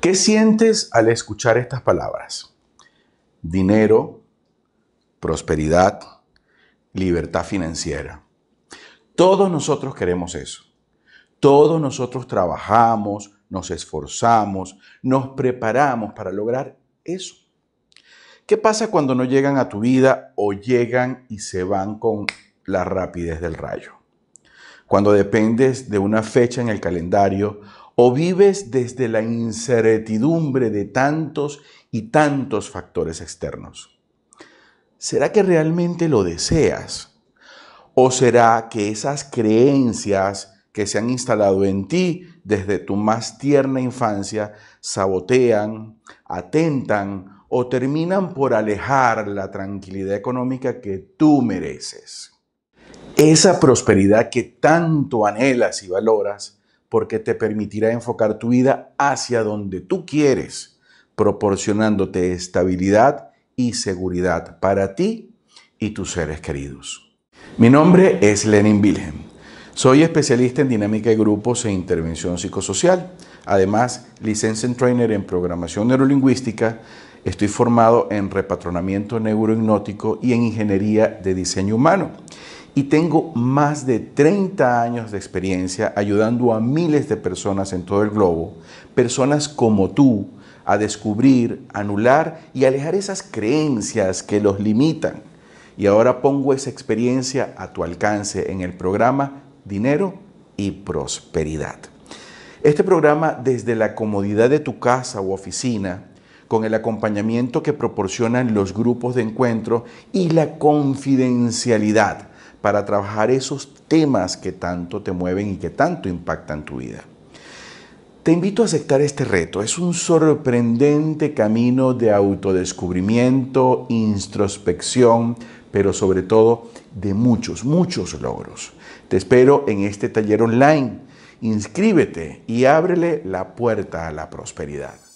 ¿Qué sientes al escuchar estas palabras? Dinero, prosperidad, libertad financiera. Todos nosotros queremos eso. Todos nosotros trabajamos, nos esforzamos, nos preparamos para lograr eso. ¿Qué pasa cuando no llegan a tu vida o llegan y se van con la rapidez del rayo? Cuando dependes de una fecha en el calendario o vives desde la incertidumbre de tantos y tantos factores externos? ¿Será que realmente lo deseas? ¿O será que esas creencias que se han instalado en ti desde tu más tierna infancia sabotean, atentan o terminan por alejar la tranquilidad económica que tú mereces? Esa prosperidad que tanto anhelas y valoras porque te permitirá enfocar tu vida hacia donde tú quieres, proporcionándote estabilidad y seguridad para ti y tus seres queridos. Mi nombre es Lenin Wilhelm. Soy especialista en dinámica de grupos e intervención psicosocial. Además, licenciado en trainer en programación neurolingüística. Estoy formado en repatronamiento neuroignótico y en ingeniería de diseño humano y tengo más de 30 años de experiencia ayudando a miles de personas en todo el globo, personas como tú, a descubrir, anular y alejar esas creencias que los limitan. Y ahora pongo esa experiencia a tu alcance en el programa Dinero y Prosperidad. Este programa desde la comodidad de tu casa o oficina, con el acompañamiento que proporcionan los grupos de encuentro y la confidencialidad para trabajar esos temas que tanto te mueven y que tanto impactan tu vida. Te invito a aceptar este reto. Es un sorprendente camino de autodescubrimiento, introspección, pero sobre todo de muchos, muchos logros. Te espero en este taller online. Inscríbete y ábrele la puerta a la prosperidad.